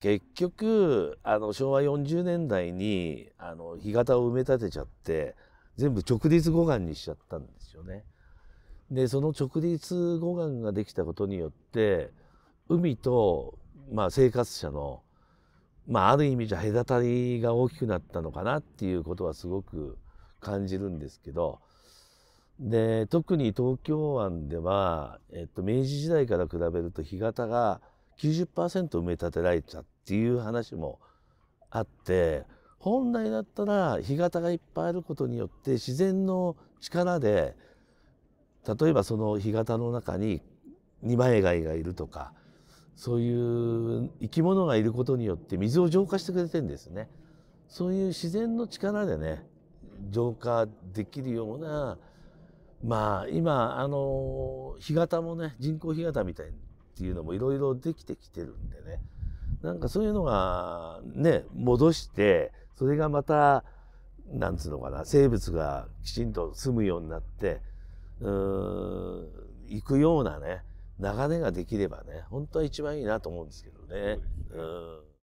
結局あの昭和40年代にあの干潟を埋め立てちゃって全部直立護岸にしちゃったんですよね。でその直立護岸ができたことによって海と、まあ、生活者の、まあ、ある意味じゃ隔たりが大きくなったのかなっていうことはすごく感じるんですけどで特に東京湾では、えっと、明治時代から比べると干潟が90%埋め立てられたっていう話もあって本来だったら干潟がいっぱいあることによって自然の力で例えばその干潟の中に二枚貝がいるとかそういう生き物がいることによって水を浄化してくれてんですね。そういう自然の力でね浄化できるようなまあ今あの干潟もね人工干潟みたいにっていうのもいろいろできてきてるんでねなんかそういうのがね戻してそれがまたなんつうのかな生物がきちんと住むようになってうーん行くようなね流れができればね本当は一番いいなと思うんですけどね。うん